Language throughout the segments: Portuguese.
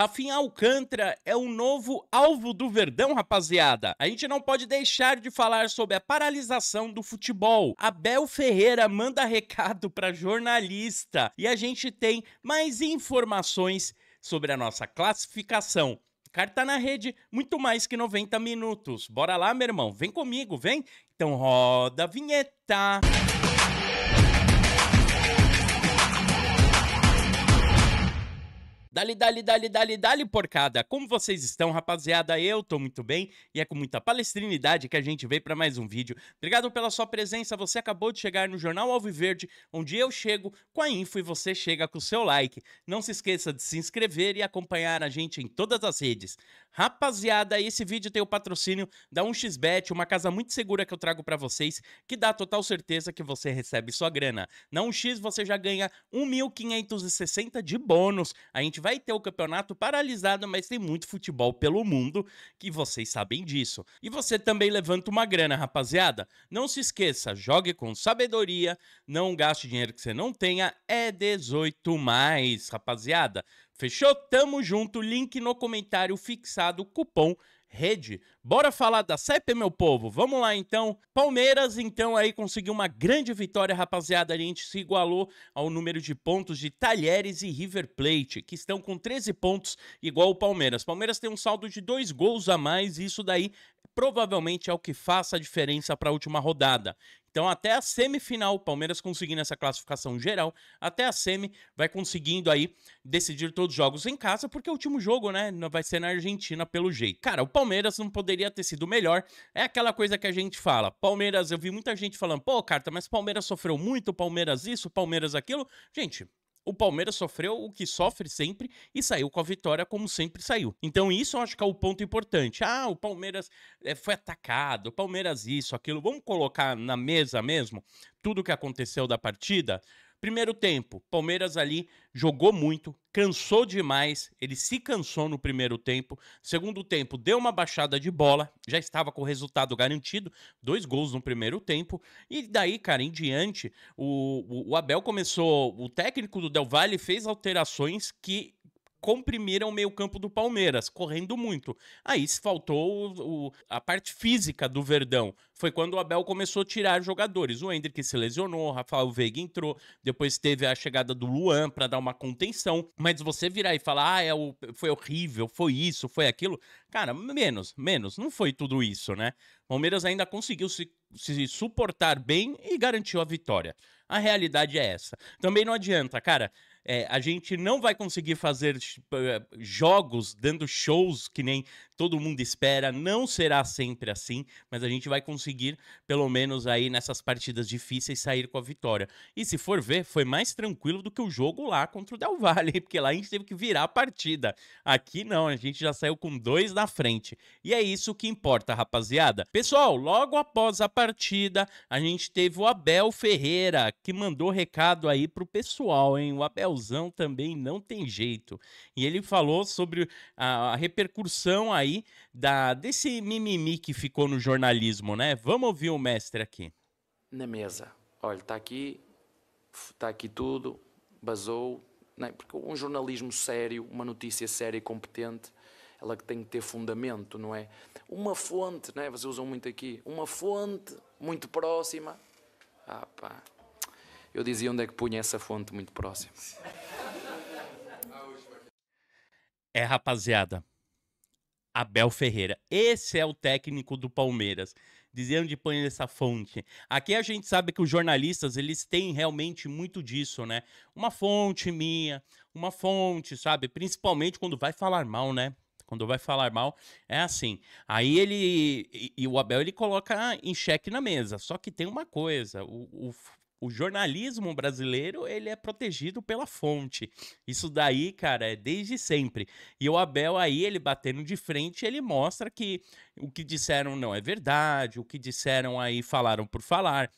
Rafinha Alcântara é o novo alvo do Verdão, rapaziada. A gente não pode deixar de falar sobre a paralisação do futebol. Abel Ferreira manda recado para jornalista e a gente tem mais informações sobre a nossa classificação. Carta na rede, muito mais que 90 minutos. Bora lá, meu irmão, vem comigo, vem. Então roda a vinheta. Música Dali, dali, dali, dali, dali, porcada! Como vocês estão, rapaziada? Eu tô muito bem e é com muita palestrinidade que a gente veio para mais um vídeo. Obrigado pela sua presença, você acabou de chegar no Jornal Alviverde, onde eu chego com a info e você chega com o seu like. Não se esqueça de se inscrever e acompanhar a gente em todas as redes. Rapaziada, esse vídeo tem o patrocínio da 1xBet, uma casa muito segura que eu trago para vocês, que dá total certeza que você recebe sua grana. Na 1x você já ganha 1.560 de bônus, a gente gente vai ter o campeonato paralisado, mas tem muito futebol pelo mundo que vocês sabem disso. E você também levanta uma grana, rapaziada. Não se esqueça, jogue com sabedoria, não gaste dinheiro que você não tenha, é 18 mais, rapaziada. Fechou? Tamo junto. Link no comentário fixado, cupom rede. Bora falar da CEP, meu povo? Vamos lá, então. Palmeiras, então, aí conseguiu uma grande vitória, rapaziada. A gente se igualou ao número de pontos de Talheres e River Plate, que estão com 13 pontos, igual o Palmeiras. Palmeiras tem um saldo de dois gols a mais, e isso daí provavelmente é o que faça a diferença para a última rodada. Então, até a semifinal, o Palmeiras conseguindo essa classificação geral, até a semi vai conseguindo aí decidir todos os jogos em casa, porque é o último jogo, né, vai ser na Argentina pelo jeito. Cara, o Palmeiras não poderia ter sido melhor. É aquela coisa que a gente fala. Palmeiras, eu vi muita gente falando, pô, Carta, mas Palmeiras sofreu muito, Palmeiras isso, Palmeiras aquilo. Gente, o Palmeiras sofreu o que sofre sempre e saiu com a vitória como sempre saiu. Então isso eu acho que é o ponto importante. Ah, o Palmeiras eh, foi atacado, o Palmeiras isso, aquilo. Vamos colocar na mesa mesmo tudo o que aconteceu da partida? Primeiro tempo, Palmeiras ali jogou muito, cansou demais, ele se cansou no primeiro tempo. Segundo tempo, deu uma baixada de bola, já estava com o resultado garantido, dois gols no primeiro tempo. E daí, cara, em diante, o, o, o Abel começou, o técnico do Del Valle fez alterações que comprimiram o meio-campo do Palmeiras, correndo muito. Aí se faltou o, o, a parte física do Verdão. Foi quando o Abel começou a tirar jogadores. O Hendrick se lesionou, o Rafael Veiga entrou, depois teve a chegada do Luan para dar uma contenção. Mas você virar e falar, ah, é o, foi horrível, foi isso, foi aquilo. Cara, menos, menos. Não foi tudo isso, né? Palmeiras ainda conseguiu se, se suportar bem e garantiu a vitória. A realidade é essa. Também não adianta, cara. É, a gente não vai conseguir fazer tipo, eh, jogos dando shows que nem todo mundo espera, não será sempre assim, mas a gente vai conseguir, pelo menos aí nessas partidas difíceis, sair com a vitória. E se for ver, foi mais tranquilo do que o jogo lá contra o Del Valle, porque lá a gente teve que virar a partida. Aqui não, a gente já saiu com dois na frente. E é isso que importa, rapaziada. Pessoal, logo após a partida, a gente teve o Abel Ferreira, que mandou recado aí pro pessoal, hein? O Abelzão também não tem jeito. E ele falou sobre a repercussão aí aí da, desse mimimi que ficou no jornalismo, né? Vamos ouvir o mestre aqui. Na mesa, olha, está aqui, está aqui tudo, basou, né? porque um jornalismo sério, uma notícia séria e competente, ela que tem que ter fundamento, não é? Uma fonte, né? Vocês usam muito aqui, uma fonte muito próxima. Ah, pá. Eu dizia onde é que punha essa fonte muito próxima. É, rapaziada, Abel Ferreira. Esse é o técnico do Palmeiras. Diziam de pôr essa fonte. Aqui a gente sabe que os jornalistas, eles têm realmente muito disso, né? Uma fonte minha, uma fonte, sabe? Principalmente quando vai falar mal, né? Quando vai falar mal, é assim. Aí ele. E, e o Abel ele coloca em xeque na mesa. Só que tem uma coisa: o, o o jornalismo brasileiro ele é protegido pela fonte. Isso daí, cara, é desde sempre. E o Abel aí, ele batendo de frente, ele mostra que o que disseram não é verdade, o que disseram aí falaram por falar.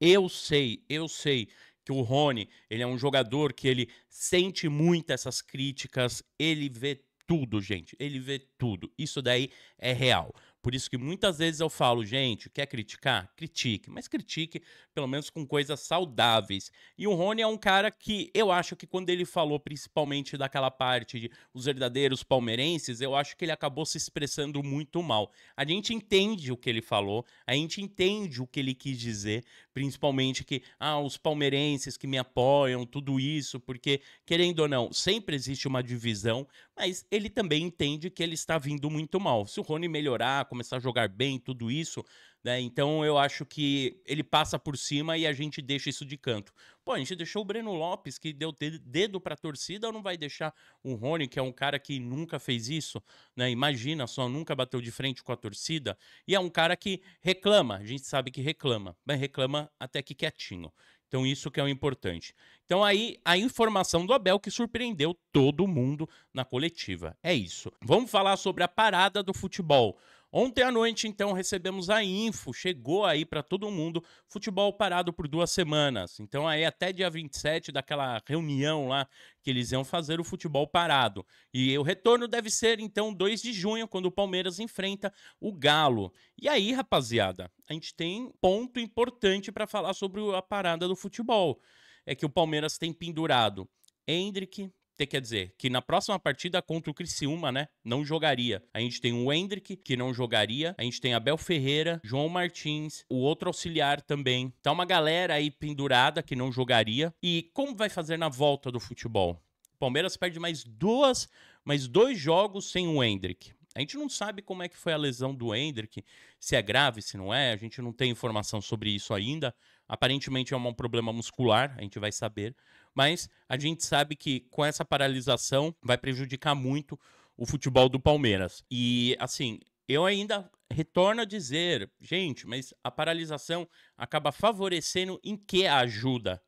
Eu sei, eu sei que o Rony, ele é um jogador que ele sente muito essas críticas, ele vê tudo, gente, ele vê tudo. Isso daí é real. Por isso que muitas vezes eu falo, gente, quer criticar? Critique, mas critique pelo menos com coisas saudáveis. E o Rony é um cara que eu acho que quando ele falou principalmente daquela parte de os verdadeiros palmeirenses, eu acho que ele acabou se expressando muito mal. A gente entende o que ele falou, a gente entende o que ele quis dizer, principalmente que ah, os palmeirenses que me apoiam, tudo isso, porque querendo ou não, sempre existe uma divisão, mas ele também entende que ele está vindo muito mal. Se o Rony melhorar, começar a jogar bem, tudo isso. Né? Então eu acho que ele passa por cima e a gente deixa isso de canto. Pô, a gente deixou o Breno Lopes, que deu dedo para a torcida, ou não vai deixar o Rony, que é um cara que nunca fez isso, né? Imagina só, nunca bateu de frente com a torcida. E é um cara que reclama, a gente sabe que reclama, mas reclama até que quietinho. Então, isso que é o importante. Então, aí a informação do Abel que surpreendeu todo mundo na coletiva. É isso. Vamos falar sobre a parada do futebol. Ontem à noite, então, recebemos a info, chegou aí para todo mundo, futebol parado por duas semanas. Então, aí até dia 27 daquela reunião lá que eles iam fazer o futebol parado. E o retorno deve ser então 2 de junho, quando o Palmeiras enfrenta o Galo. E aí, rapaziada, a gente tem ponto importante para falar sobre a parada do futebol. É que o Palmeiras tem pendurado Hendrick, ter quer dizer que na próxima partida contra o Criciúma, né, não jogaria. A gente tem o Hendrick, que não jogaria, a gente tem Abel Ferreira, João Martins, o outro auxiliar também. Tá uma galera aí pendurada que não jogaria. E como vai fazer na volta do futebol? Palmeiras perde mais duas, mais dois jogos sem o Hendrick. A gente não sabe como é que foi a lesão do Hendrick, se é grave, se não é, a gente não tem informação sobre isso ainda. Aparentemente é um problema muscular, a gente vai saber, mas a gente sabe que com essa paralisação vai prejudicar muito o futebol do Palmeiras. E assim, eu ainda retorno a dizer, gente, mas a paralisação acaba favorecendo em que a ajuda?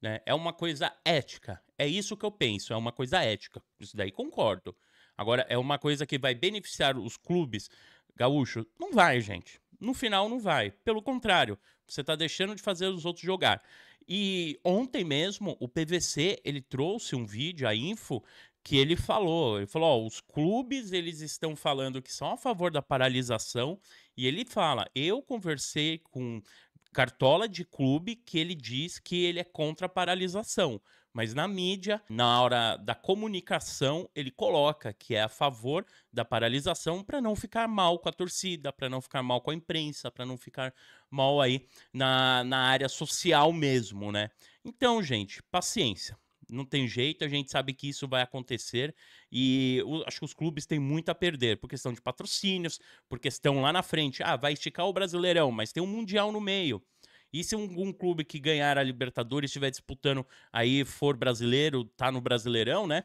Né? É uma coisa ética. É isso que eu penso, é uma coisa ética. Isso daí concordo. Agora, é uma coisa que vai beneficiar os clubes gaúchos? Não vai, gente. No final não vai. Pelo contrário, você está deixando de fazer os outros jogar. E ontem mesmo o PVC ele trouxe um vídeo, a info, que ele falou. Ele falou: ó, os clubes eles estão falando que são a favor da paralisação. E ele fala: eu conversei com Cartola de clube que ele diz que ele é contra a paralisação, mas na mídia, na hora da comunicação, ele coloca que é a favor da paralisação para não ficar mal com a torcida, para não ficar mal com a imprensa, para não ficar mal aí na, na área social mesmo, né? Então, gente, paciência não tem jeito, a gente sabe que isso vai acontecer e o, acho que os clubes têm muito a perder por questão de patrocínios, por questão lá na frente, ah, vai esticar o Brasileirão, mas tem um Mundial no meio. E se um, um clube que ganhar a Libertadores estiver disputando aí, for brasileiro, tá no Brasileirão, né?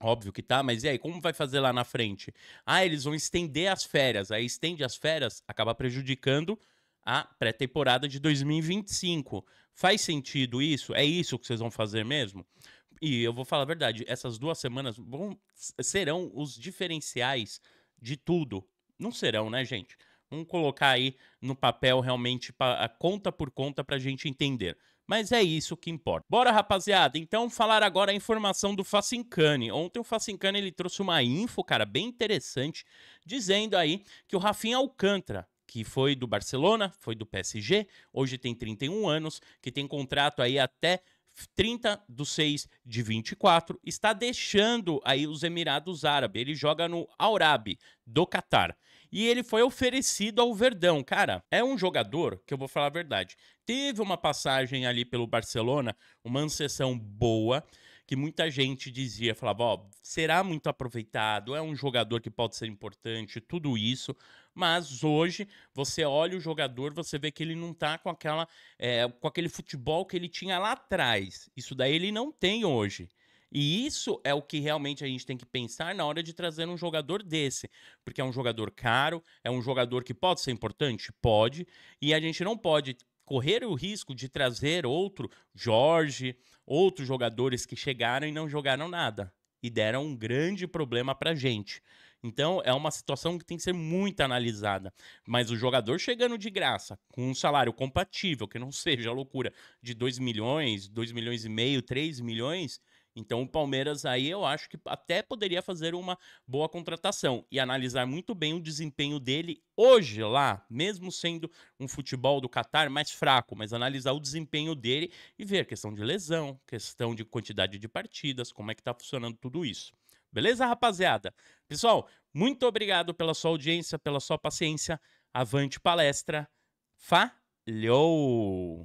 Óbvio que tá, mas e aí, como vai fazer lá na frente? Ah, eles vão estender as férias. Aí estende as férias, acaba prejudicando a pré-temporada de 2025. Faz sentido isso? É isso que vocês vão fazer mesmo? E eu vou falar a verdade, essas duas semanas vão, serão os diferenciais de tudo. Não serão, né, gente? Vamos colocar aí no papel realmente pra, conta por conta para a gente entender. Mas é isso que importa. Bora, rapaziada. Então, falar agora a informação do Facincani. Ontem o Facincani ele trouxe uma info, cara, bem interessante, dizendo aí que o Rafinha Alcântara que foi do Barcelona, foi do PSG, hoje tem 31 anos, que tem contrato aí até 30 do 6 de 24, está deixando aí os Emirados Árabes. Ele joga no Aurabi, do Catar. E ele foi oferecido ao Verdão. Cara, é um jogador que eu vou falar a verdade. Teve uma passagem ali pelo Barcelona, uma anseção boa que muita gente dizia, falava, ó, será muito aproveitado, é um jogador que pode ser importante, tudo isso, mas hoje você olha o jogador, você vê que ele não tá com aquela, é, com aquele futebol que ele tinha lá atrás. Isso daí ele não tem hoje. E isso é o que realmente a gente tem que pensar na hora de trazer um jogador desse, porque é um jogador caro, é um jogador que pode ser importante, pode, e a gente não pode correr o risco de trazer outro Jorge, outros jogadores que chegaram e não jogaram nada e deram um grande problema para gente. Então é uma situação que tem que ser muito analisada. Mas o jogador chegando de graça, com um salário compatível, que não seja loucura, de 2 milhões, 2 milhões e meio, 3 milhões, então o Palmeiras aí eu acho que até poderia fazer uma boa contratação e analisar muito bem o desempenho dele hoje lá, mesmo sendo um futebol do Catar mais fraco, mas analisar o desempenho dele e ver questão de lesão, questão de quantidade de partidas, como é que tá funcionando tudo isso. Beleza, rapaziada? Pessoal, muito obrigado pela sua audiência, pela sua paciência. Avante palestra. Falhou!